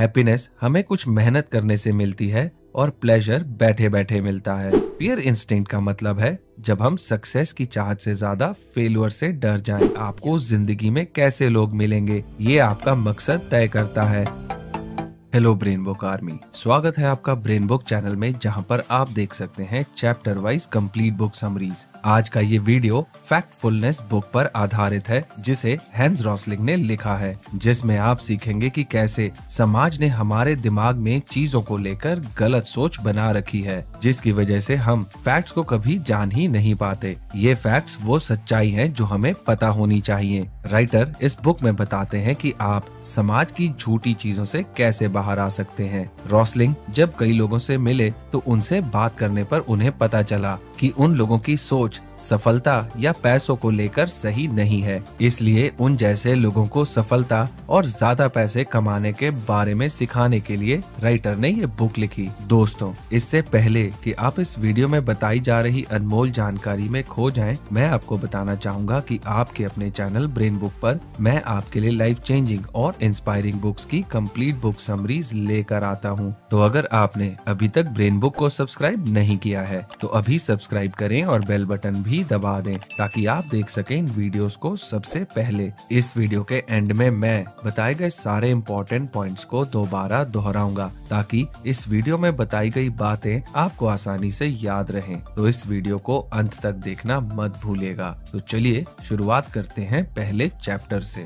Happiness हमें कुछ मेहनत करने से मिलती है और प्लेजर बैठे बैठे मिलता है फियर इंस्टिंक्ट का मतलब है जब हम सक्सेस की चाहत से ज्यादा फेलर से डर जाएं। आपको जिंदगी में कैसे लोग मिलेंगे ये आपका मकसद तय करता है हेलो ब्रेन बुक आर्मी स्वागत है आपका ब्रेन बुक चैनल में जहां पर आप देख सकते हैं chapter wise complete book summaries आज का ये वीडियो फैक्टफुलनेस बुक पर आधारित है जिसे हैंस रॉसलिंग ने लिखा है जिसमें आप सीखेंगे कि कैसे समाज ने हमारे दिमाग में चीजों को लेकर गलत सोच बना रखी है जिसकी वजह से हम फैक्ट्स को कभी जान ही नहीं पाते ये फैक्ट्स वो सच्चाई है जो हमें पता होनी चाहिए राइटर इस बुक में बताते हैं कि आप समाज की झूठी चीजों से कैसे बाहर आ सकते हैं रॉसलिंग जब कई लोगों से मिले तो उनसे बात करने पर उन्हें पता चला कि उन लोगों की सोच सफलता या पैसों को लेकर सही नहीं है इसलिए उन जैसे लोगों को सफलता और ज्यादा पैसे कमाने के बारे में सिखाने के लिए राइटर ने ये बुक लिखी दोस्तों इससे पहले कि आप इस वीडियो में बताई जा रही अनमोल जानकारी में खो जाएं, मैं आपको बताना चाहूँगा कि आपके अपने चैनल ब्रेन बुक आरोप मैं आपके लिए लाइफ चेंजिंग और इंस्पायरिंग बुक्स की कम्प्लीट बुक समरीज लेकर आता हूँ तो अगर आपने अभी तक ब्रेन बुक को सब्सक्राइब नहीं किया है तो अभी सब्सक्राइब सब्सक्राइब करें और बेल बटन भी दबा दें ताकि आप देख सकें इन वीडियोस को सबसे पहले इस वीडियो के एंड में मैं बताए गए सारे इम्पोर्टेंट पॉइंट्स को दोबारा दोहराऊंगा ताकि इस वीडियो में बताई गई बातें आपको आसानी से याद रहे तो इस वीडियो को अंत तक देखना मत भूलेगा तो चलिए शुरुआत करते हैं पहले चैप्टर ऐसी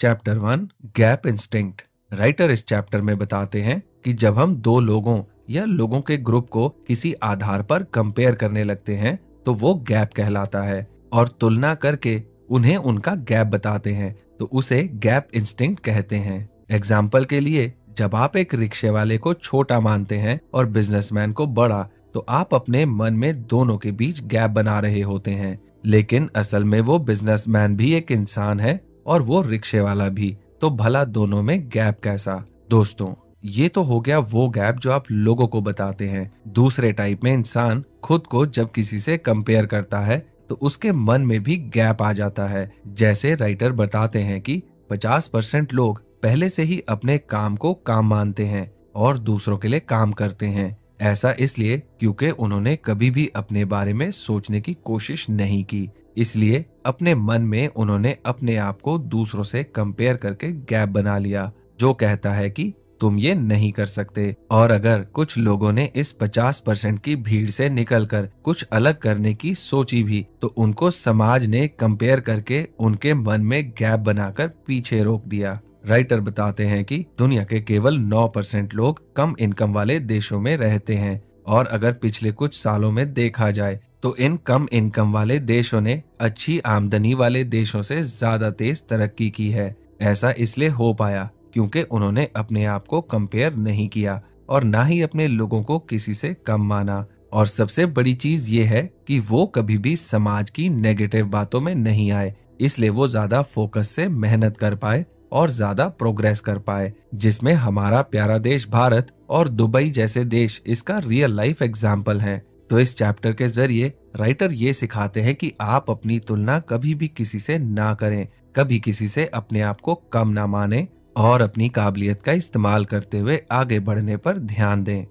chapter one gap instinct writer इस चैप्टर में बताते हैं कि जब हम दो लोगों या लोगों के ग्रुप को किसी आधार पर कंपेयर करने लगते हैं तो वो गैप कहलाता है और तुलना करके उन्हें उनका गैप बताते हैं तो उसे गैप इंस्टिंक्ट कहते हैं एग्जाम्पल के लिए जब आप एक रिक्शे वाले को छोटा मानते हैं और बिजनेसमैन को बड़ा तो आप अपने मन में दोनों के बीच गैप बना रहे होते हैं लेकिन असल में वो बिजनेसमैन भी एक इंसान है और वो रिक्शे वाला भी तो भला दोनों में गैप कैसा दोस्तों ये तो हो गया वो गैप जो आप लोगों को बताते हैं दूसरे टाइप में इंसान खुद को जब किसी से कंपेयर करता है तो उसके मन में भी गैप आ जाता है जैसे राइटर बताते हैं कि 50 परसेंट लोग पहले से ही अपने काम को काम मानते हैं और दूसरों के लिए काम करते हैं ऐसा इसलिए क्योंकि उन्होंने कभी भी अपने बारे में सोचने की कोशिश नहीं की इसलिए अपने मन में उन्होंने अपने आप को दूसरों से कंपेयर करके गैप बना लिया जो कहता है कि तुम ये नहीं कर सकते और अगर कुछ लोगों ने इस 50 परसेंट की भीड़ से निकलकर कुछ अलग करने की सोची भी तो उनको समाज ने कंपेयर करके उनके मन में गैप बनाकर पीछे रोक दिया राइटर बताते हैं कि दुनिया के केवल 9 परसेंट लोग कम इनकम वाले देशों में रहते हैं और अगर पिछले कुछ सालों में देखा जाए तो इन कम इनकम वाले देशों ने अच्छी आमदनी वाले देशों से ज्यादा तेज तरक्की की है ऐसा इसलिए हो पाया क्योंकि उन्होंने अपने आप को कंपेयर नहीं किया और न ही अपने लोगों को किसी से कम माना और सबसे बड़ी चीज ये है कि वो कभी भी समाज की नेगेटिव बातों में नहीं आए इसलिए वो ज्यादा फोकस से मेहनत कर पाए और ज्यादा प्रोग्रेस कर पाए जिसमें हमारा प्यारा देश भारत और दुबई जैसे देश इसका रियल लाइफ एग्जाम्पल है तो इस चैप्टर के जरिए राइटर ये सिखाते हैं कि आप अपनी तुलना कभी भी किसी से ना करें कभी किसी से अपने आप को कम ना माने और अपनी काबिलियत का इस्तेमाल करते हुए आगे बढ़ने पर ध्यान दें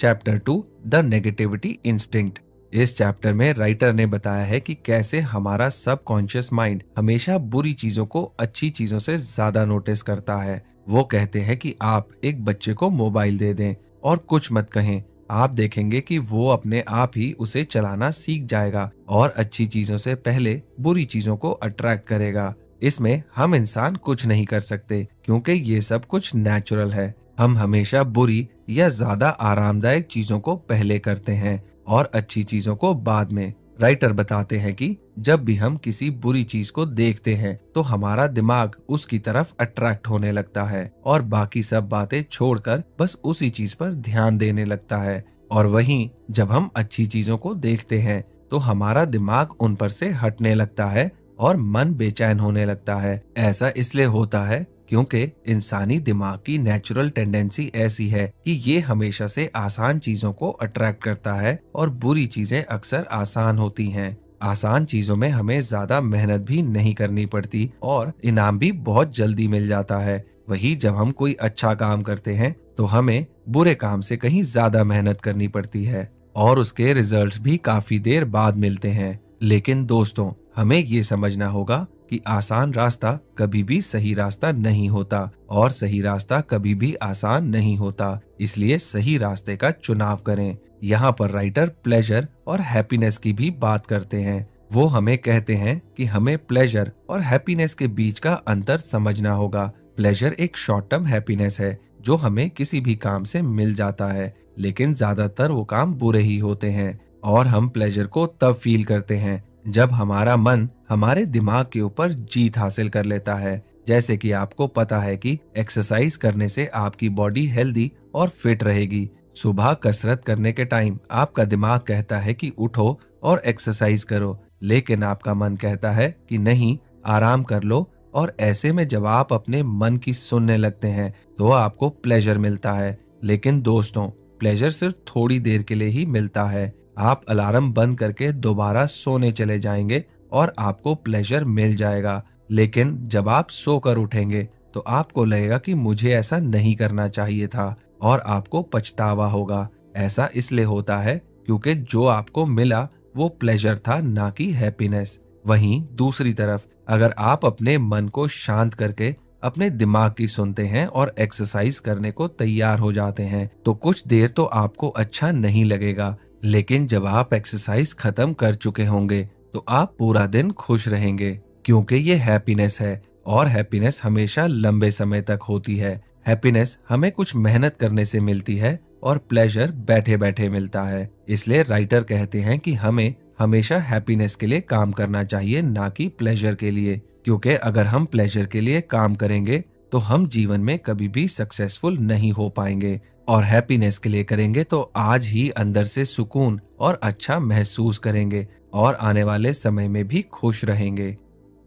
chapter two the negativity instinct इस चैप्टर में राइटर ने बताया है कि कैसे हमारा सबकॉन्शियस माइंड हमेशा बुरी चीजों को अच्छी चीजों से ज्यादा नोटिस करता है वो कहते हैं कि आप एक बच्चे को मोबाइल दे दें और कुछ मत कहें आप देखेंगे कि वो अपने आप ही उसे चलाना सीख जाएगा और अच्छी चीजों से पहले बुरी चीजों को अट्रैक्ट करेगा इसमें हम इंसान कुछ नहीं कर सकते क्योंकि ये सब कुछ नेचुरल है हम हमेशा बुरी या ज्यादा आरामदायक चीजों को पहले करते हैं और अच्छी चीजों को बाद में राइटर बताते हैं कि जब भी हम किसी बुरी चीज को देखते हैं तो हमारा दिमाग उसकी तरफ अट्रैक्ट होने लगता है और बाकी सब बातें छोड़कर बस उसी चीज पर ध्यान देने लगता है और वहीं जब हम अच्छी चीजों को देखते हैं तो हमारा दिमाग उन पर से हटने लगता है और मन बेचैन होने लगता है ऐसा इसलिए होता है क्योंकि इंसानी दिमाग की नेचुरल टेंडेंसी ऐसी है कि ये हमेशा से आसान चीजों को अट्रैक्ट करता है और बुरी चीजें अक्सर आसान होती हैं आसान चीजों में हमें ज्यादा मेहनत भी नहीं करनी पड़ती और इनाम भी बहुत जल्दी मिल जाता है वही जब हम कोई अच्छा काम करते हैं तो हमें बुरे काम से कहीं ज्यादा मेहनत करनी पड़ती है और उसके रिजल्ट्स भी काफी देर बाद मिलते हैं लेकिन दोस्तों हमें ये समझना होगा कि आसान रास्ता कभी भी सही रास्ता नहीं होता और सही रास्ता कभी भी आसान नहीं होता इसलिए सही रास्ते का चुनाव करें यहाँ पर राइटर प्लेजर और हैप्पीनेस की भी बात करते हैं वो हमें कहते हैं कि हमें प्लेजर और हैप्पीनेस के बीच का अंतर समझना होगा प्लेजर एक शॉर्ट टर्म हैप्पीनेस है जो हमें किसी भी काम से मिल जाता है लेकिन ज्यादातर वो काम बुरे ही होते हैं और हम प्लेजर को तब फील करते हैं जब हमारा मन हमारे दिमाग के ऊपर जीत हासिल कर लेता है जैसे कि आपको पता है कि एक्सरसाइज करने से आपकी बॉडी हेल्दी और फिट रहेगी सुबह कसरत करने के टाइम आपका दिमाग कहता है कि उठो और एक्सरसाइज करो लेकिन आपका मन कहता है कि नहीं आराम कर लो और ऐसे में जब आप अपने मन की सुनने लगते हैं तो आपको प्लेजर मिलता है लेकिन दोस्तों प्लेजर सिर्फ थोड़ी देर के लिए ही मिलता है आप अलार्म बंद करके दोबारा सोने चले जाएंगे और आपको प्लेजर मिल जाएगा लेकिन जब आप सोकर उठेंगे तो आपको लगेगा कि मुझे ऐसा नहीं करना चाहिए था और आपको पछतावा होगा ऐसा इसलिए होता है क्योंकि जो आपको मिला वो प्लेजर था ना कि हैप्पीनेस वहीं दूसरी तरफ अगर आप अपने मन को शांत करके अपने दिमाग की सुनते हैं और एक्सरसाइज करने को तैयार हो जाते हैं तो कुछ देर तो आपको अच्छा नहीं लगेगा लेकिन जब आप एक्सरसाइज खत्म कर चुके होंगे तो आप पूरा दिन खुश रहेंगे क्योंकि ये हैप्पीनेस है और हैप्पीनेस हमेशा लंबे समय तक होती है हैप्पीनेस हमें कुछ मेहनत करने से मिलती है और प्लेजर बैठे बैठे मिलता है इसलिए राइटर कहते हैं कि हमें हमेशा हैप्पीनेस के लिए काम करना चाहिए ना कि प्लेजर के लिए क्योंकि अगर हम प्लेजर के लिए काम करेंगे तो हम जीवन में कभी भी सक्सेसफुल नहीं हो पाएंगे और हैप्पीनेस के लिए करेंगे तो आज ही अंदर से सुकून और अच्छा महसूस करेंगे और आने वाले समय में भी खुश रहेंगे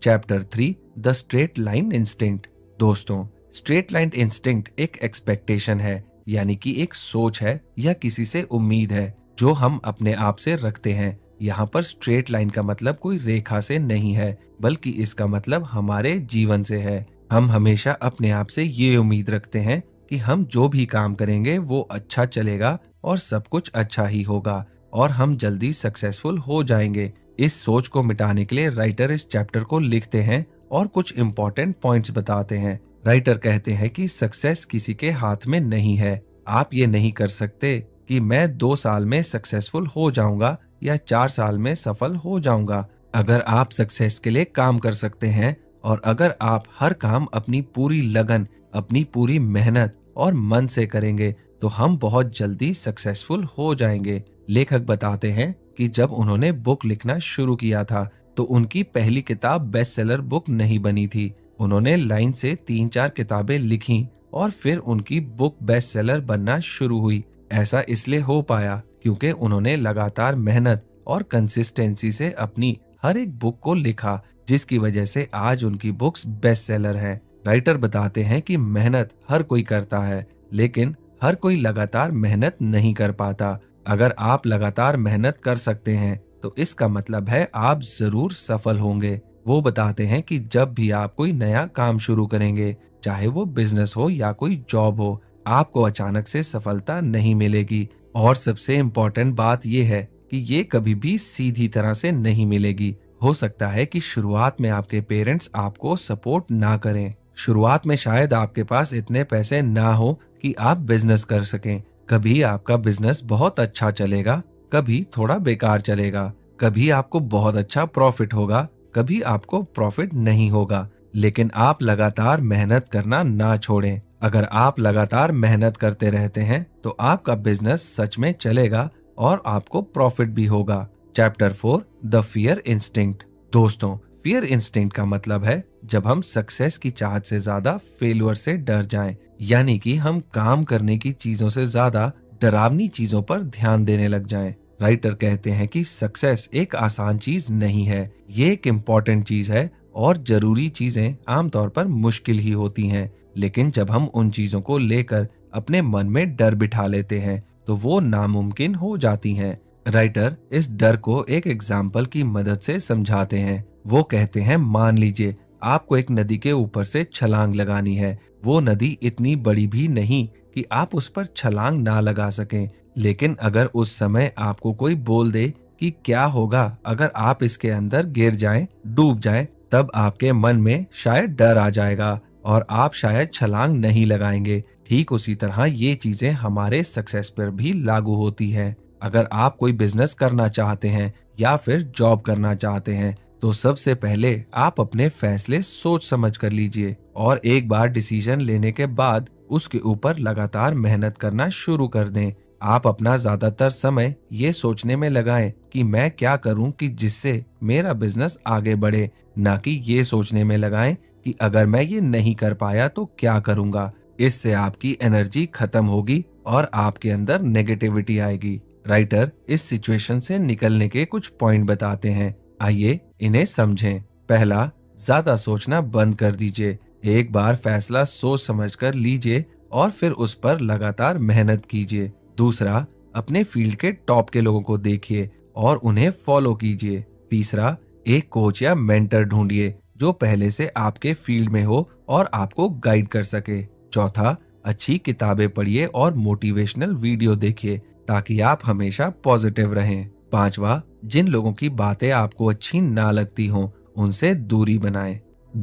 chapter three the straight line instinct दोस्तों स्ट्रेट लाइन इंस्टिंक्ट एक एक्सपेक्टेशन है यानी कि एक सोच है या किसी से उम्मीद है जो हम अपने आप से रखते हैं यहाँ पर स्ट्रेट लाइन का मतलब कोई रेखा से नहीं है बल्कि इसका मतलब हमारे जीवन से है हम हमेशा अपने आप से ये उम्मीद रखते हैं कि हम जो भी काम करेंगे वो अच्छा चलेगा और सब कुछ अच्छा ही होगा और हम जल्दी सक्सेसफुल हो जाएंगे इस सोच को मिटाने के लिए राइटर इस चैप्टर को लिखते हैं और कुछ इम्पोर्टेंट पॉइंट्स बताते हैं राइटर कहते हैं कि सक्सेस किसी के हाथ में नहीं है आप ये नहीं कर सकते कि मैं दो साल में सक्सेसफुल हो जाऊंगा या चार साल में सफल हो जाऊंगा अगर आप सक्सेस के लिए काम कर सकते हैं और अगर आप हर काम अपनी पूरी लगन अपनी पूरी मेहनत और मन से करेंगे तो हम बहुत जल्दी सक्सेसफुल हो जाएंगे लेखक बताते हैं कि जब उन्होंने बुक लिखना शुरू किया था तो उनकी पहली किताब बेस्ट सेलर बुक नहीं बनी थी उन्होंने लाइन से तीन चार किताबें लिखी और फिर उनकी बुक बेस्ट सेलर बनना शुरू हुई ऐसा इसलिए हो पाया क्योंकि उन्होंने लगातार मेहनत और कंसिस्टेंसी से अपनी हर एक बुक को लिखा जिसकी वजह से आज उनकी बुक्स बेस्ट सेलर है राइटर बताते हैं कि मेहनत हर कोई करता है लेकिन हर कोई लगातार मेहनत नहीं कर पाता अगर आप लगातार मेहनत कर सकते हैं तो इसका मतलब है आप जरूर सफल होंगे वो बताते हैं कि जब भी आप कोई नया काम शुरू करेंगे चाहे वो बिजनेस हो या कोई जॉब हो आपको अचानक से सफलता नहीं मिलेगी और सबसे इम्पोर्टेंट बात ये है कि ये कभी भी सीधी तरह से नहीं मिलेगी हो सकता है कि शुरुआत में आपके पेरेंट्स आपको सपोर्ट ना करें शुरुआत में शायद आपके पास इतने पैसे ना हो कि आप बिजनेस कर सकें कभी आपका बिजनेस बहुत अच्छा चलेगा कभी थोड़ा बेकार चलेगा कभी आपको बहुत अच्छा प्रॉफिट होगा कभी आपको प्रॉफिट नहीं होगा लेकिन आप लगातार मेहनत करना ना छोड़ें अगर आप लगातार मेहनत करते रहते हैं तो आपका बिजनेस सच में चलेगा और आपको प्रॉफिट भी होगा chapter four the fear instinct दोस्तों फियर इंस्टिंक्ट का मतलब है जब हम सक्सेस की चाहत से ज्यादा फेलुअर से डर जाएं, यानी कि हम काम करने की चीजों से ज्यादा डरावनी चीजों पर ध्यान देने लग जाएं। राइटर कहते हैं कि सक्सेस एक आसान चीज नहीं है ये एक इम्पोर्टेंट चीज है और जरूरी चीजें आमतौर पर मुश्किल ही होती हैं लेकिन जब हम उन चीजों को लेकर अपने मन में डर बिठा लेते हैं तो वो नामुमकिन हो जाती हैं राइटर इस डर को एक एग्जाम्पल की मदद से समझाते हैं वो कहते हैं मान लीजिए आपको एक नदी के ऊपर से छलांग लगानी है वो नदी इतनी बड़ी भी नहीं कि आप उस पर छलांग ना लगा सकें लेकिन अगर उस समय आपको कोई बोल दे कि क्या होगा अगर आप इसके अंदर गिर जाएं, डूब जाएं, तब आपके मन में शायद डर आ जाएगा और आप शायद छलांग नहीं लगाएंगे ठीक उसी तरह ये चीजें हमारे सक्सेस पर भी लागू होती है अगर आप कोई बिजनेस करना चाहते हैं या फिर जॉब करना चाहते हैं तो सबसे पहले आप अपने फैसले सोच समझ कर लीजिए और एक बार डिसीजन लेने के बाद उसके ऊपर लगातार मेहनत करना शुरू कर दें आप अपना ज्यादातर समय ये सोचने में लगाएं कि मैं क्या करूं कि जिससे मेरा बिजनेस आगे बढ़े न कि ये सोचने में लगाएं कि अगर मैं ये नहीं कर पाया तो क्या करूंगा इससे आपकी एनर्जी खत्म होगी और आपके अंदर नेगेटिविटी आएगी राइटर इस सिचुएशन से निकलने के कुछ पॉइंट बताते हैं आइए इन्हें समझें पहला ज्यादा सोचना बंद कर दीजिए एक बार फैसला सोच समझ कर लीजिए और फिर उस पर लगातार मेहनत कीजिए दूसरा अपने फील्ड के टॉप के लोगों को देखिए और उन्हें फॉलो कीजिए तीसरा एक कोच या मेंटर ढूंढिए जो पहले से आपके फील्ड में हो और आपको गाइड कर सके चौथा अच्छी किताबें पढ़िए और मोटिवेशनल वीडियो देखिए ताकि आप हमेशा पॉजिटिव रहें पांचवा जिन लोगों की बातें आपको अच्छी ना लगती हों उनसे दूरी बनाए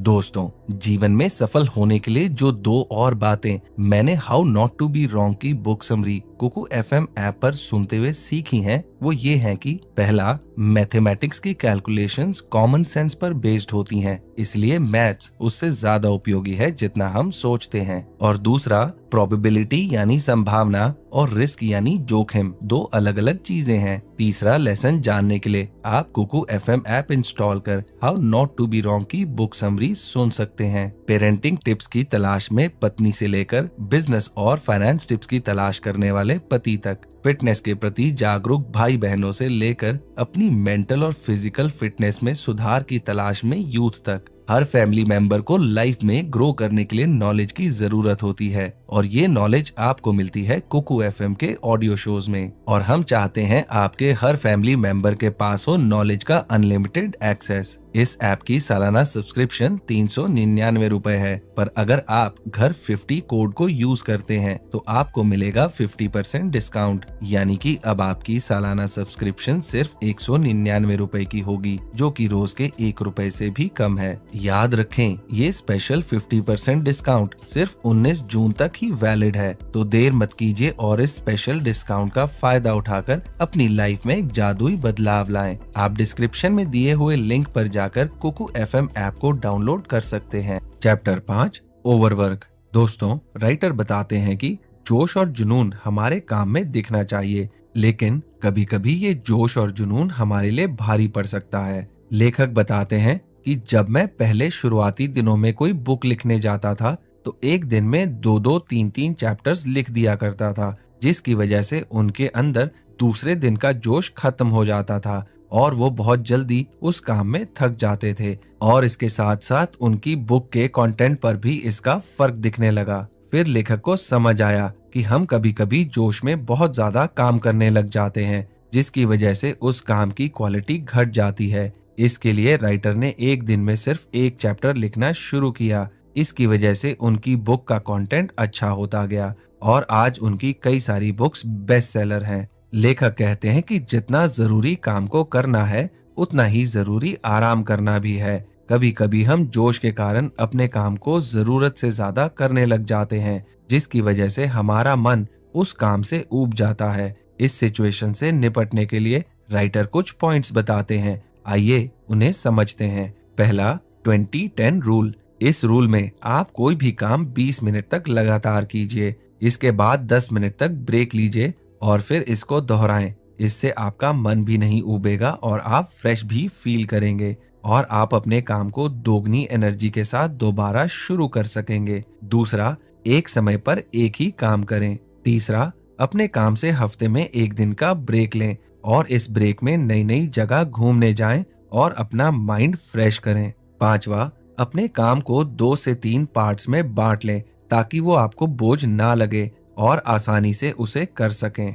दोस्तों जीवन में सफल होने के लिए जो दो और बातें मैंने how not to be wrong की book summary Kuku FM app पर सुनते हुए सीखी हैं वो ये हैं कि पहला मैथमेटिक्स की कैलकुलेशंस कॉमन सेंस पर बेस्ड होती हैं इसलिए मैथ्स उससे ज्यादा उपयोगी है जितना हम सोचते हैं और दूसरा प्रोबेबिलिटी यानी संभावना और रिस्क यानी जोखिम दो अलग अलग चीजें हैं तीसरा लेसन जानने के लिए आप Kuku F M app install कर how not to be wrong की बुक समरी सुन सकते हैं पेरेंटिंग टिप्स की तलाश में पत्नी से लेकर बिजनेस और फाइनेंस टिप्स की तलाश करने वाले पति तक फिटनेस के प्रति जागरूक भाई बहनों से लेकर अपनी मेंटल और फिजिकल फिटनेस में सुधार की तलाश में यूथ तक हर फैमिली मेंबर को लाइफ में ग्रो करने के लिए नॉलेज की जरूरत होती है और ये नॉलेज आपको मिलती है कुकू एफ के ऑडियो शोज में और हम चाहते हैं आपके हर फैमिली मेंबर के पास हो नॉलेज का अनलिमिटेड एक्सेस इस ऐप की सालाना सब्सक्रिप्शन तीन सौ निन्यानवे रूपए है पर अगर आप घर 50 कोड को यूज करते हैं तो आपको मिलेगा 50 परसेंट डिस्काउंट यानी कि अब आपकी सालाना सब्सक्रिप्शन सिर्फ एक सौ निन्यानवे रूपए की होगी जो कि रोज के एक रूपए से भी कम है याद रखें ये स्पेशल 50 परसेंट डिस्काउंट सिर्फ 19 जून तक ही वैलिड है तो देर मत कीजिए और इस स्पेशल डिस्काउंट का फायदा उठाकर अपनी लाइफ में एक जादुई बदलाव लाएं। आप डिस्क्रिप्शन में दिए हुए लिंक पर जाकर कुकू एफ ऐप को डाउनलोड कर सकते हैं चैप्टर पाँच ओवरवर्क दोस्तों राइटर बताते हैं कि जोश और जुनून हमारे काम में दिखना चाहिए लेकिन कभी कभी ये जोश और जुनून हमारे लिए भारी पड़ सकता है लेखक बताते हैं कि जब मैं पहले शुरुआती दिनों में कोई बुक लिखने जाता था तो एक दिन में दो दो तीन तीन चैप्टर्स लिख दिया करता था जिसकी वजह से उनके अंदर दूसरे दिन का जोश खत्म हो जाता था और वो बहुत जल्दी उस काम में थक जाते थे और इसके साथ साथ उनकी बुक के कंटेंट पर भी इसका फर्क दिखने लगा फिर लेखक को समझ आया कि हम कभी कभी जोश में बहुत ज्यादा काम करने लग जाते हैं जिसकी वजह से उस काम की क्वालिटी घट जाती है इसके लिए राइटर ने एक दिन में सिर्फ एक चैप्टर लिखना शुरू किया इसकी वजह से उनकी बुक का कंटेंट अच्छा होता गया और आज उनकी कई सारी बुक्स बेस्ट सेलर है लेखक कहते हैं कि जितना जरूरी काम को करना है उतना ही जरूरी आराम करना भी है कभी कभी हम जोश के कारण अपने काम को जरूरत से ज्यादा करने लग जाते हैं जिसकी वजह से हमारा मन उस काम से ऊब जाता है इस सिचुएशन से निपटने के लिए राइटर कुछ पॉइंट्स बताते हैं आइए उन्हें समझते हैं पहला ट्वेंटी टेन रूल इस रूल में आप कोई भी काम 20 मिनट तक लगातार कीजिए इसके बाद 10 मिनट तक ब्रेक लीजिए और फिर इसको दोहराएं इससे आपका मन भी नहीं उबेगा और आप फ्रेश भी फील करेंगे और आप अपने काम को दोगुनी एनर्जी के साथ दोबारा शुरू कर सकेंगे दूसरा एक समय पर एक ही काम करें तीसरा अपने काम से हफ्ते में एक दिन का ब्रेक लें और इस ब्रेक में नई नई जगह घूमने जाएं और अपना माइंड फ्रेश करें पांचवा अपने काम को दो से तीन पार्ट्स में बांट लें ताकि वो आपको बोझ ना लगे और आसानी से उसे कर सकें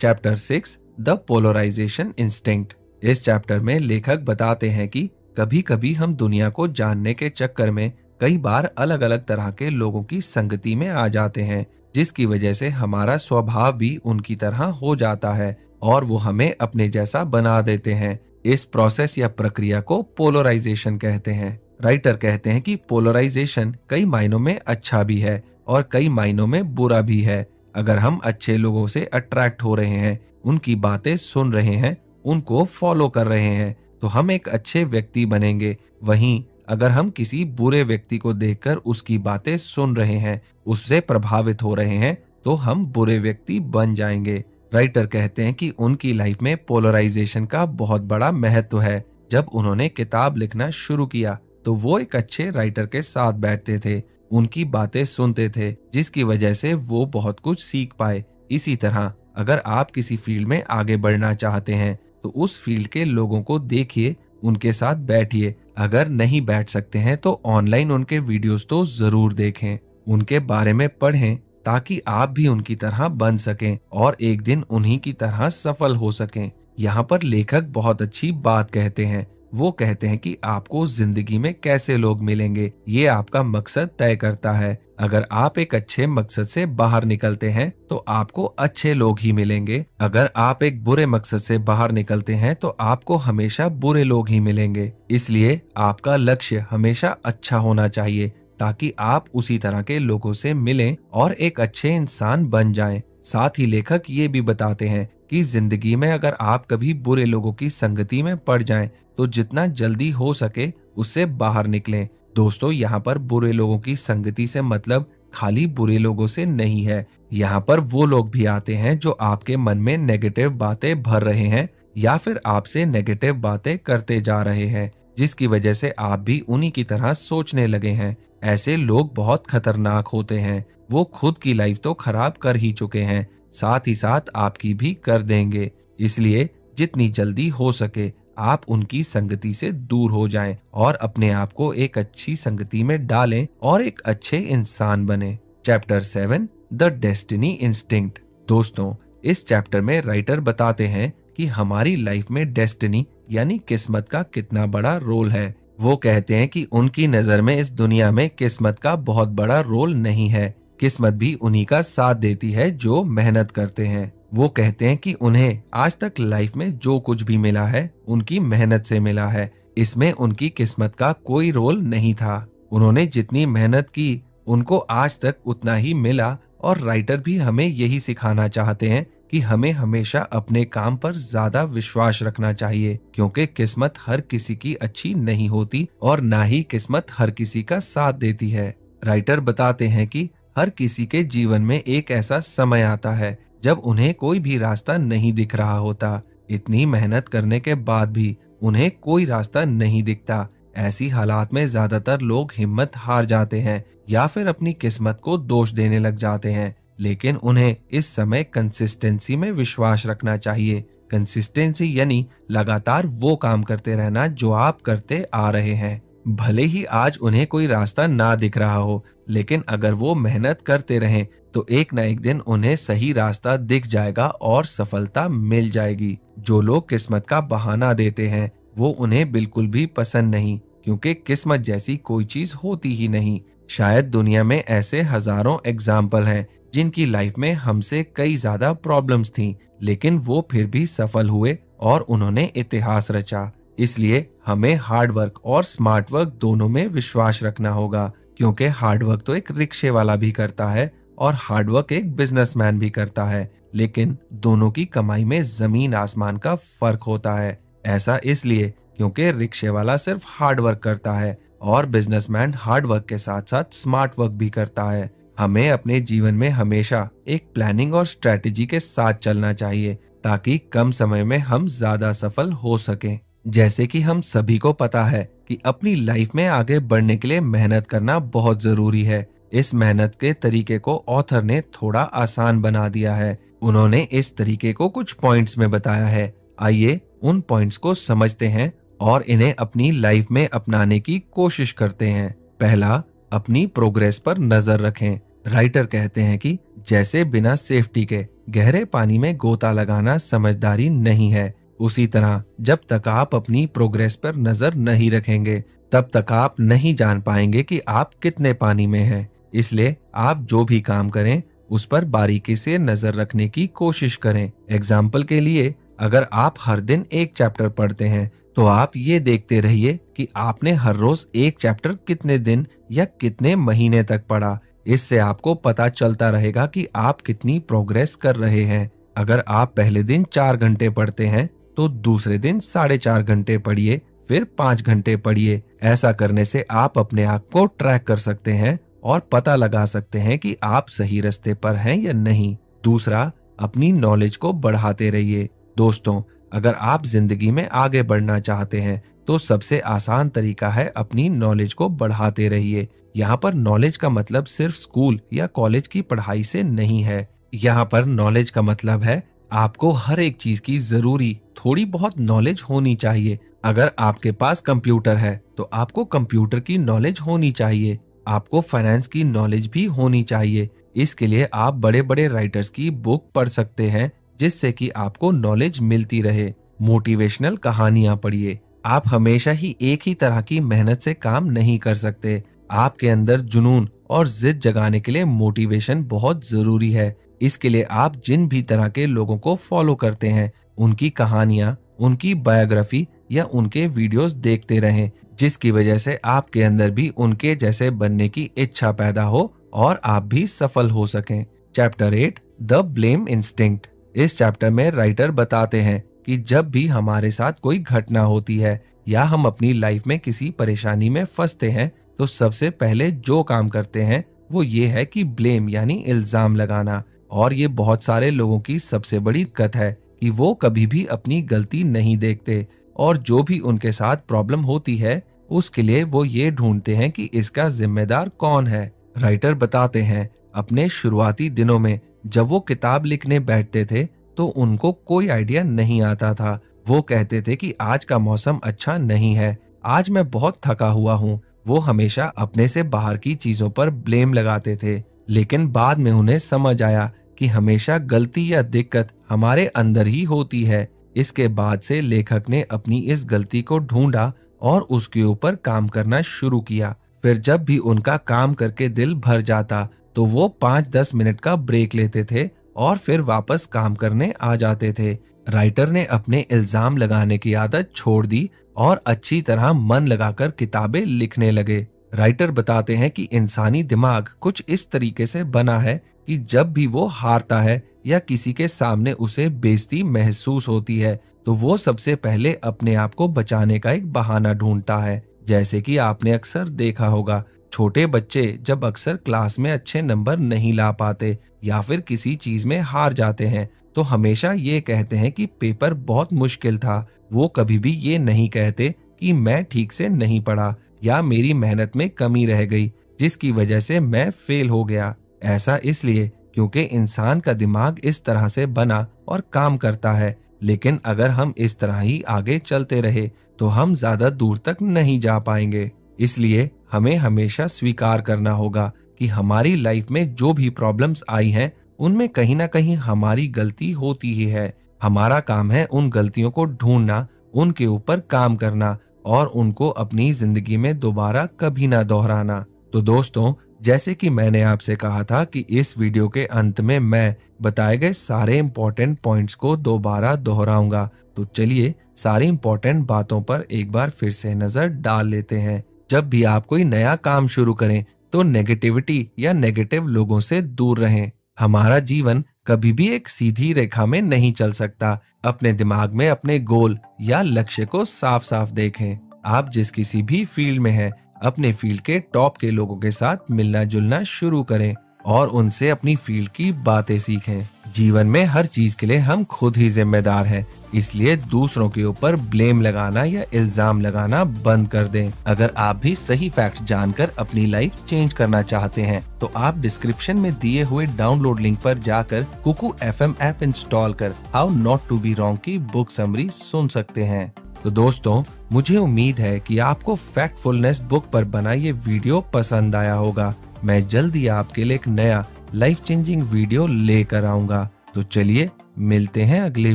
chapter six the polarization instinct इस चैप्टर में लेखक बताते हैं कि कभी कभी हम दुनिया को जानने के चक्कर में कई बार अलग अलग तरह के लोगों की संगति में आ जाते हैं जिसकी वजह से हमारा स्वभाव भी उनकी तरह हो जाता है और वो हमें अपने जैसा बना देते हैं इस प्रोसेस या प्रक्रिया को पोलराइजेशन कहते हैं राइटर कहते हैं कि पोलराइजेशन कई मायनों में अच्छा भी है और कई मायनों में बुरा भी है अगर हम अच्छे लोगों से अट्रैक्ट हो रहे हैं उनकी बातें सुन रहे हैं उनको फॉलो कर रहे हैं तो हम एक अच्छे व्यक्ति बनेंगे वहीं अगर हम किसी बुरे व्यक्ति को देखकर उसकी बातें सुन रहे हैं उससे प्रभावित हो रहे हैं तो हम बुरे व्यक्ति बन जाएंगे राइटर कहते हैं कि उनकी लाइफ में पोलराइजेशन का बहुत बड़ा महत्व है जब उन्होंने किताब लिखना शुरू किया तो वो एक अच्छे राइटर के साथ बैठते थे उनकी बातें सुनते थे जिसकी वजह से वो बहुत कुछ सीख पाए इसी तरह अगर आप किसी फील्ड में आगे बढ़ना चाहते हैं तो उस फील्ड के लोगों को देखिए उनके साथ बैठिए अगर नहीं बैठ सकते हैं तो ऑनलाइन उनके वीडियोस तो जरूर देखें उनके बारे में पढ़ें ताकि आप भी उनकी तरह बन सकें और एक दिन उन्हीं की तरह सफल हो सकें यहाँ पर लेखक बहुत अच्छी बात कहते हैं वो कहते हैं कि आपको जिंदगी में कैसे लोग मिलेंगे ये आपका मकसद तय करता है अगर आप एक अच्छे मकसद से बाहर निकलते हैं तो आपको अच्छे लोग ही मिलेंगे अगर आप एक बुरे मकसद से बाहर निकलते हैं तो आपको हमेशा बुरे लोग ही मिलेंगे इसलिए आपका लक्ष्य हमेशा अच्छा होना चाहिए ताकि आप उसी तरह के लोगों से मिलें और एक अच्छे इंसान बन जाएं। साथ ही लेखक ये भी बताते हैं कि जिंदगी में अगर आप कभी बुरे लोगों की संगति में पड़ जाएं तो जितना जल्दी हो सके उससे बाहर निकलें दोस्तों यहाँ पर बुरे लोगों की संगति से मतलब खाली बुरे लोगों से नहीं है यहाँ पर वो लोग भी आते हैं जो आपके मन में नेगेटिव बातें भर रहे हैं या फिर आपसे नेगेटिव बातें करते जा रहे हैं जिसकी वजह से आप भी उन्हीं की तरह सोचने लगे हैं ऐसे लोग बहुत खतरनाक होते हैं वो खुद की लाइफ तो खराब कर ही चुके हैं साथ ही साथ आपकी भी कर देंगे इसलिए जितनी जल्दी हो सके आप उनकी संगति से दूर हो जाएं और अपने आप को एक अच्छी संगति में डालें और एक अच्छे इंसान बने chapter seven the destiny instinct दोस्तों इस चैप्टर में राइटर बताते हैं कि हमारी लाइफ में डेस्टिनी यानी किस्मत का कितना बड़ा रोल है वो कहते हैं कि उनकी नज़र में इस दुनिया में किस्मत का बहुत बड़ा रोल नहीं है किस्मत भी उन्हीं का साथ देती है जो मेहनत करते हैं वो कहते हैं कि उन्हें आज तक लाइफ में जो कुछ भी मिला है उनकी मेहनत से मिला है इसमें उनकी किस्मत का कोई रोल नहीं था उन्होंने जितनी मेहनत की उनको आज तक उतना ही मिला और राइटर भी हमें यही सिखाना चाहते हैं कि हमें हमेशा अपने काम पर ज्यादा विश्वास रखना चाहिए क्योंकि किस्मत हर किसी की अच्छी नहीं होती और ना ही किस्मत हर किसी का साथ देती है राइटर बताते हैं कि हर किसी के जीवन में एक ऐसा समय आता है जब उन्हें कोई भी रास्ता नहीं दिख रहा होता इतनी मेहनत करने के बाद भी उन्हें कोई रास्ता नहीं दिखता ऐसी हालात में ज्यादातर लोग हिम्मत हार जाते हैं या फिर अपनी किस्मत को दोष देने लग जाते हैं लेकिन उन्हें इस समय कंसिस्टेंसी में विश्वास रखना चाहिए कंसिस्टेंसी यानी लगातार वो काम करते रहना जो आप करते आ रहे हैं भले ही आज उन्हें कोई रास्ता ना दिख रहा हो लेकिन अगर वो मेहनत करते रहें तो एक न एक दिन उन्हें सही रास्ता दिख जाएगा और सफलता मिल जाएगी जो लोग किस्मत का बहाना देते हैं वो उन्हें बिल्कुल भी पसंद नहीं क्योंकि किस्मत जैसी कोई चीज होती ही नहीं शायद दुनिया में ऐसे हजारों एग्जाम्पल हैं जिनकी लाइफ में हमसे कई ज्यादा प्रॉब्लम्स थी लेकिन वो फिर भी सफल हुए और उन्होंने इतिहास रचा इसलिए हमें हार्ड वर्क और स्मार्ट वर्क दोनों में विश्वास रखना होगा क्योंकि हार्ड वर्क तो एक रिक्शे वाला भी करता है और हार्ड वर्क एक बिजनेसमैन भी करता है लेकिन दोनों की कमाई में जमीन आसमान का फर्क होता है ऐसा इसलिए क्योंकि रिक्शे वाला सिर्फ हार्ड वर्क करता है और बिजनेसमैन हार्ड वर्क के साथ साथ स्मार्ट वर्क भी करता है हमें अपने जीवन में हमेशा एक प्लानिंग और स्ट्रेटेजी के साथ चलना चाहिए ताकि कम समय में हम ज्यादा सफल हो सके जैसे कि हम सभी को पता है कि अपनी लाइफ में आगे बढ़ने के लिए मेहनत करना बहुत जरूरी है इस मेहनत के तरीके को ऑथर ने थोड़ा आसान बना दिया है उन्होंने इस तरीके को कुछ पॉइंट्स में बताया है आइए उन पॉइंट्स को समझते हैं और इन्हें अपनी लाइफ में अपनाने की कोशिश करते हैं पहला अपनी प्रोग्रेस पर नजर रखें राइटर कहते हैं कि जैसे बिना सेफ्टी के गहरे पानी में गोता लगाना समझदारी नहीं है उसी तरह जब तक आप अपनी प्रोग्रेस पर नजर नहीं रखेंगे तब तक आप नहीं जान पाएंगे कि आप कितने पानी में हैं इसलिए आप जो भी काम करें उस पर बारीकी से नजर रखने की कोशिश करें एग्जाम्पल के लिए अगर आप हर दिन एक चैप्टर पढ़ते हैं तो आप ये देखते रहिए कि आपने हर रोज एक चैप्टर कितने दिन या कितने महीने तक पढ़ा इससे आपको पता चलता रहेगा कि आप कितनी प्रोग्रेस कर रहे हैं अगर आप पहले दिन चार घंटे पढ़ते हैं तो दूसरे दिन साढ़े चार घंटे पढ़िए फिर पाँच घंटे पढ़िए ऐसा करने से आप अपने आप को ट्रैक कर सकते हैं और पता लगा सकते हैं कि आप सही रास्ते पर हैं या नहीं दूसरा अपनी नॉलेज को बढ़ाते रहिए दोस्तों अगर आप जिंदगी में आगे बढ़ना चाहते हैं तो सबसे आसान तरीका है अपनी नॉलेज को बढ़ाते रहिए यहाँ पर नॉलेज का मतलब सिर्फ स्कूल या कॉलेज की पढ़ाई से नहीं है यहाँ पर नॉलेज का मतलब है आपको हर एक चीज की जरूरी थोड़ी बहुत नॉलेज होनी चाहिए अगर आपके पास कंप्यूटर है तो आपको कंप्यूटर की नॉलेज होनी चाहिए आपको फाइनेंस की नॉलेज भी होनी चाहिए इसके लिए आप बड़े बड़े राइटर्स की बुक पढ़ सकते हैं जिससे कि आपको नॉलेज मिलती रहे मोटिवेशनल कहानियां पढ़िए आप हमेशा ही एक ही तरह की मेहनत से काम नहीं कर सकते आपके अंदर जुनून और जिद जगाने के लिए मोटिवेशन बहुत जरूरी है इसके लिए आप जिन भी तरह के लोगों को फॉलो करते हैं उनकी कहानियाँ उनकी बायोग्राफी या उनके वीडियोस देखते रहें जिसकी वजह से आपके अंदर भी उनके जैसे बनने की इच्छा पैदा हो और आप भी सफल हो सकें chapter eight the blame instinct इस चैप्टर में राइटर बताते हैं कि जब भी हमारे साथ कोई घटना होती है या हम अपनी लाइफ में किसी परेशानी में फंसते हैं तो सबसे पहले जो काम करते हैं वो ये है कि ब्लेम यानी इल्जाम लगाना और ये बहुत सारे लोगों की सबसे बड़ी दिक्कत है कि वो कभी भी अपनी गलती नहीं देखते और जो भी उनके साथ प्रॉब्लम होती है उसके लिए वो ये ढूंढते हैं कि इसका जिम्मेदार कौन है राइटर बताते हैं अपने शुरुआती दिनों में जब वो किताब लिखने बैठते थे तो उनको कोई आइडिया नहीं आता था वो कहते थे कि आज का मौसम अच्छा नहीं है आज मैं बहुत थका हुआ हूँ वो हमेशा अपने से बाहर की चीजों पर ब्लेम लगाते थे लेकिन बाद में उन्हें समझ आया कि हमेशा गलती या दिक्कत हमारे अंदर ही होती है इसके बाद से लेखक ने अपनी इस गलती को ढूंढा और उसके ऊपर काम करना शुरू किया फिर जब भी उनका काम करके दिल भर जाता तो वो पाँच दस मिनट का ब्रेक लेते थे और फिर वापस काम करने आ जाते थे राइटर ने अपने इल्जाम लगाने की आदत छोड़ दी और अच्छी तरह मन लगाकर किताबें लिखने लगे राइटर बताते हैं कि इंसानी दिमाग कुछ इस तरीके से बना है कि जब भी वो हारता है या किसी के सामने उसे बेजती महसूस होती है तो वो सबसे पहले अपने आप को बचाने का एक बहाना ढूंढता है जैसे कि आपने अक्सर देखा होगा छोटे बच्चे जब अक्सर क्लास में अच्छे नंबर नहीं ला पाते या फिर किसी चीज में हार जाते हैं तो हमेशा ये कहते हैं कि पेपर बहुत मुश्किल था वो कभी भी ये नहीं कहते कि मैं ठीक से नहीं पढ़ा या मेरी मेहनत में कमी रह गई जिसकी वजह से मैं फेल हो गया ऐसा इसलिए क्योंकि इंसान का दिमाग इस तरह से बना और काम करता है लेकिन अगर हम इस तरह ही आगे चलते रहे तो हम ज्यादा दूर तक नहीं जा पाएंगे इसलिए हमें हमेशा स्वीकार करना होगा कि हमारी लाइफ में जो भी प्रॉब्लम्स आई हैं उनमें कहीं ना कहीं हमारी गलती होती ही है हमारा काम है उन गलतियों को ढूंढना उनके ऊपर काम करना और उनको अपनी जिंदगी में दोबारा कभी ना दोहराना तो दोस्तों जैसे कि मैंने आपसे कहा था कि इस वीडियो के अंत में मैं बताए गए सारे इम्पोर्टेंट पॉइंट्स को दोबारा दोहराऊंगा तो चलिए सारी इम्पोर्टेंट बातों पर एक बार फिर से नजर डाल लेते हैं जब भी आप कोई नया काम शुरू करें तो नेगेटिविटी या नेगेटिव लोगों से दूर रहें हमारा जीवन कभी भी एक सीधी रेखा में नहीं चल सकता अपने दिमाग में अपने गोल या लक्ष्य को साफ साफ देखें आप जिस किसी भी फील्ड में हैं अपने फील्ड के टॉप के लोगों के साथ मिलना जुलना शुरू करें और उनसे अपनी फील्ड की बातें सीखें जीवन में हर चीज के लिए हम खुद ही जिम्मेदार हैं इसलिए दूसरों के ऊपर ब्लेम लगाना या इल्जाम लगाना बंद कर दें अगर आप भी सही फैक्ट जानकर अपनी लाइफ चेंज करना चाहते हैं तो आप डिस्क्रिप्शन में दिए हुए डाउनलोड लिंक पर जाकर कुकू एफ ऐप इंस्टॉल कर how not to be wrong की बुक समरी सुन सकते हैं तो दोस्तों मुझे उम्मीद है कि आपको फैक्टफुलनेस बुक पर बना ये वीडियो पसंद आया होगा मैं जल्दी आपके लिए एक नया लाइफ चेंजिंग वीडियो लेकर आऊंगा तो चलिए मिलते हैं अगले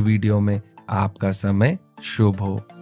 वीडियो में आपका समय शुभ हो